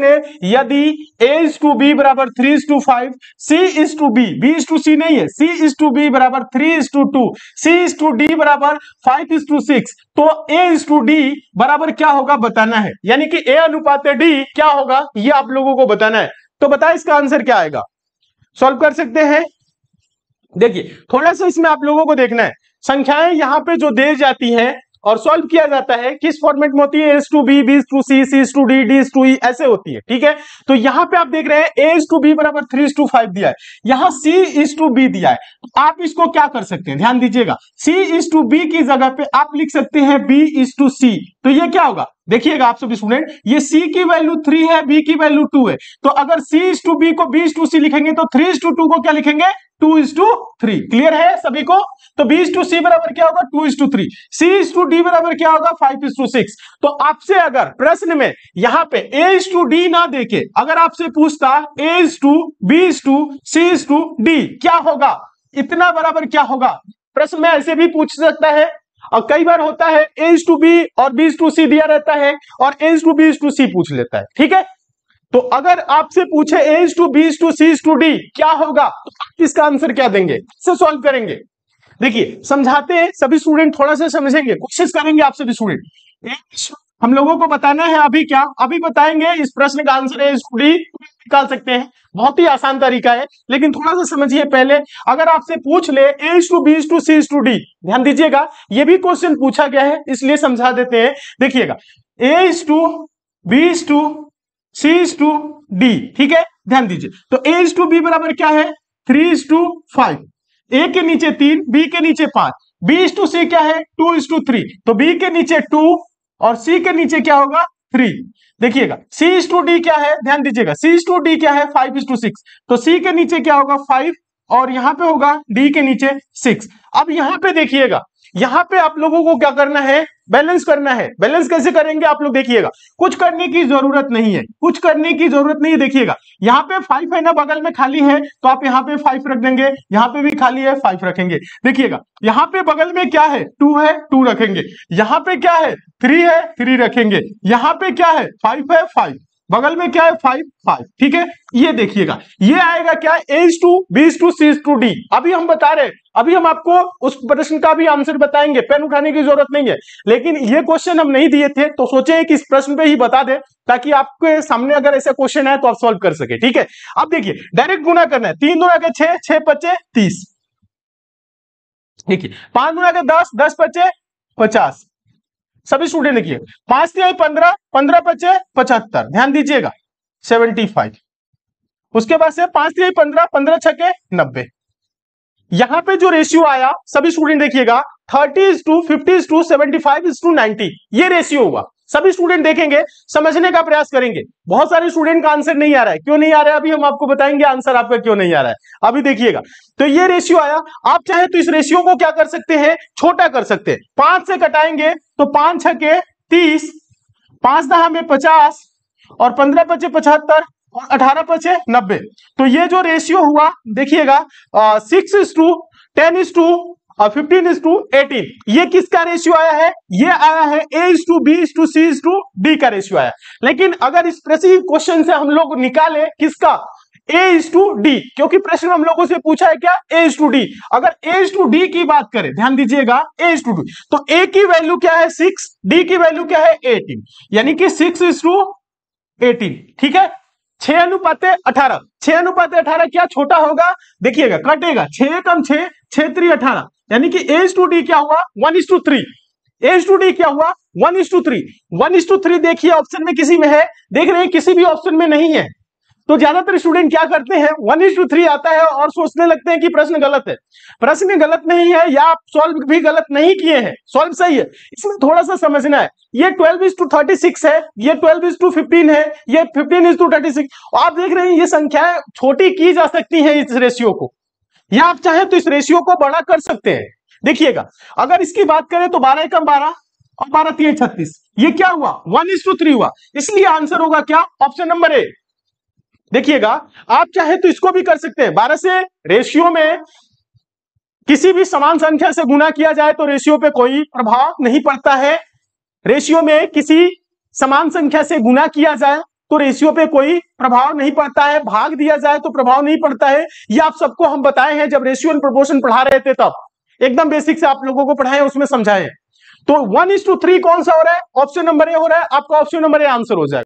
है यदि A is to B बराबर three is to five C is to B B is to C नहीं है C is to B बराबर three is to two C is to D बराबर five is to six तो A is to D बराबर क्या होगा बताना है यानी कि ए अनुपात डी क्या होगा ये आप लोगों को बताना है तो बताए इसका आंसर क्या आएगा सॉल्व कर सकते हैं देखिए थोड़ा सा इसमें आप लोगों को देखना है संख्याएं यहां पे जो दे जाती हैं और सॉल्व किया जाता है किस फॉर्मेट में होती है as to B B's to C C to D D to E ऐसे होती है ठीक है तो यहां पे आप देख रहे हैं एस टू बी बराबर थ्री टू फाइव दिया है यहां सी इज टू बी दिया है तो आप इसको क्या कर सकते हैं ध्यान दीजिएगा सी इज टू बी की जगह पे आप लिख सकते हैं बी इज टू सी तो ये क्या होगा देखिएगा आप सभी स्टूडेंट ये c की वैल्यू थ्री है b की वैल्यू टू है तो अगर c इज टू बी को b इज टू सी लिखेंगे तो थ्री इज टू टू को क्या लिखेंगे two is to three clear है सभी को तो बीस इज टू सी बराबर क्या होगा two is to three C is to D बराबर क्या होगा फाइव इज टू सिक्स तो आपसे अगर प्रश्न में यहां पे ए इज टू डी ना देखे अगर आपसे पूछता A is to B is to C is to D क्या होगा इतना बराबर क्या होगा प्रश्न में ऐसे भी पूछ सकता है और कई बार होता है एज टू बी और बीज टू सी दिया रहता है और as to B's to C पूछ लेता है ठीक है तो अगर आपसे पूछे as to B's to C to D क्या होगा इसका आंसर क्या देंगे इसे सॉल्व करेंगे देखिए समझाते हैं सभी स्टूडेंट थोड़ा सा समझेंगे कोशिश करेंगे आप सभी स्टूडेंट एज हम लोगों को बताना है अभी क्या अभी बताएंगे इस प्रश्न का आंसर है स्टूडी निकाल सकते हैं बहुत ही आसान तरीका है लेकिन थोड़ा सा समझिए पहले अगर आपसे पूछ ले A to B to C to D ध्यान दीजिएगा ये भी क्वेश्चन पूछा गया है इसलिए समझा देते हैं देखिएगा A to B to C to D ठीक है ध्यान दीजिए तो ए टू बी बराबर क्या है थ्री टू फाइव ए के नीचे तीन बी के नीचे पांच बी टू सी क्या है टू इस टू थ्री तो बी के नीचे टू और सी के नीचे क्या होगा थ्री देखिएगा सी इज टू डी क्या है ध्यान दीजिएगा सी इज टू डी क्या है फाइव इज टू सिक्स तो सी के नीचे क्या होगा फाइव और यहां पे होगा डी के नीचे सिक्स अब यहां पे देखिएगा यहां पे आप लोगों को क्या करना है बैलेंस करना है बैलेंस कैसे करेंगे आप लोग देखिएगा कुछ करने की जरूरत नहीं है कुछ करने की जरूरत नहीं है देखिएगा यहाँ पे फाइव है ना बगल में खाली है तो आप यहाँ पे फाइव रख देंगे यहाँ पे भी खाली है फाइव रखेंगे देखिएगा यहाँ पे बगल में क्या है टू है टू रखेंगे यहाँ पे क्या है थ्री है थ्री रखेंगे यहाँ पे क्या है फाइव है फाइव बगल में क्या है फाइव फाइव ठीक है ये देखिएगा ये आएगा क्या H to B's to C to D अभी हम बता रहे अभी हम आपको उस प्रश्न का भी आंसर बताएंगे पेन उठाने की जरूरत नहीं है लेकिन ये क्वेश्चन हम नहीं दिए थे तो सोचे कि इस प्रश्न पे ही बता दे ताकि आपके सामने अगर ऐसा क्वेश्चन है तो आप सॉल्व कर सके ठीक है अब देखिए डायरेक्ट गुना करना है तीन गुना के छह छह पचे तीस है पांच गुना के दस दस पचे पचास सभी स्टूडेंट देखिए पांच दिए पंद्रह पंद्रह पचे पचहत्तर ध्यान दीजिएगा सेवेंटी फाइव उसके बाद से पांच दिए पंद्रह पंद्रह छके नब्बे यहां पे जो रेशियो आया सभी स्टूडेंट देखिएगा thirty is to fifty is to seventy five is to ninety ये रेशियो हुआ सभी स्टूडेंट देखेंगे समझने का प्रयास करेंगे बहुत सारे स्टूडेंट का आंसर नहीं आ रहा है क्यों नहीं आ रहा है अभी हम आपको बताएंगे आंसर आपका क्यों नहीं आ रहा है अभी देखिएगा तो ये रेशियो आया आप चाहे तो इस रेशियो को क्या कर सकते हैं छोटा कर सकते हैं पांच से कटाएंगे तो पांच छ के तीस पांच दहा में पचास और पंद्रह पचे पचहत्तर और अठारह पचे नब्बे तो ये जो रेशियो हुआ देखिएगा six is to ten is to और फिफ्टीन इज टू एटीन ये किसका रेशियो आया है ये आया है A is to B is to C is to D का रेशियो आया लेकिन अगर इस प्रश्न क्वेश्चन से हम लोग निकाले किसका ए इज टू डी क्योंकि प्रश्न हम लोगों से पूछा है क्या ए इज टू डी अगर ए इज टू डी की बात करें ध्यान दीजिएगा ए इज टू डी तो ए की वैल्यू क्या है सिक्स डी की वैल्यू क्या है एटीन यानी कि सिक्स इज टू एटीन ठीक है छह अनुपात अठारह छह अनुपात अठारह क्या छोटा होगा देखिएगा कटेगा छह कम छह छह त्री अठारह यानी कि एज टू डी क्या हुआ one is to three as to D क्या हुआ one is to three one is to three देखिए ऑप्शन में किसी में है देख रहे हैं किसी भी ऑप्शन में नहीं है तो ज्यादातर स्टूडेंट क्या करते हैं वन इज टू थ्री आता है और सोचने लगते हैं कि प्रश्न गलत है प्रश्न गलत नहीं है या आप सॉल्व भी गलत नहीं किए हैं सॉल्व सही है इसमें थोड़ा सा समझना है ये twelve is to thirty six है ये ट्वेल्व इज टू फिफ्टीन है ये fifteen is to thirty six आप देख रहे हैं ये संख्याएं छोटी की जा सकती है इस रेशियो को या आप चाहे तो इस रेशियो को बड़ा कर सकते हैं देखिएगा अगर इसकी बात करें तो बारह एकम बारह और बारह तीन छत्तीस ये क्या हुआ वन इज टू थ्री हुआ इसलिए आंसर होगा क्या ऑप्शन नंबर ए देखिएगा आप चाहे तो इसको भी कर सकते हैं बारह से रेशियो में किसी भी समान संख्या से गुना किया जाए तो रेशियो पे कोई प्रभाव नहीं पड़ता है रेशियो में किसी समान संख्या से गुना किया जाए तो रेशियो पे कोई प्रभाव नहीं पड़ता है भाग दिया जाए तो प्रभाव नहीं पड़ता है ये आप सबको हम बताए हैं जब रेशियो एंड प्रोपोर्शन पढ़ा रहे थे तब एकदम बेसिक से आप लोगों को पढ़ाए उसमें समझाए तो वन इज टू थ्री कौन सा हो रहा है ऑप्शन नंबर ए हो रहा है आपका ऑप्शन नंबर ए आंसर हो जाएगा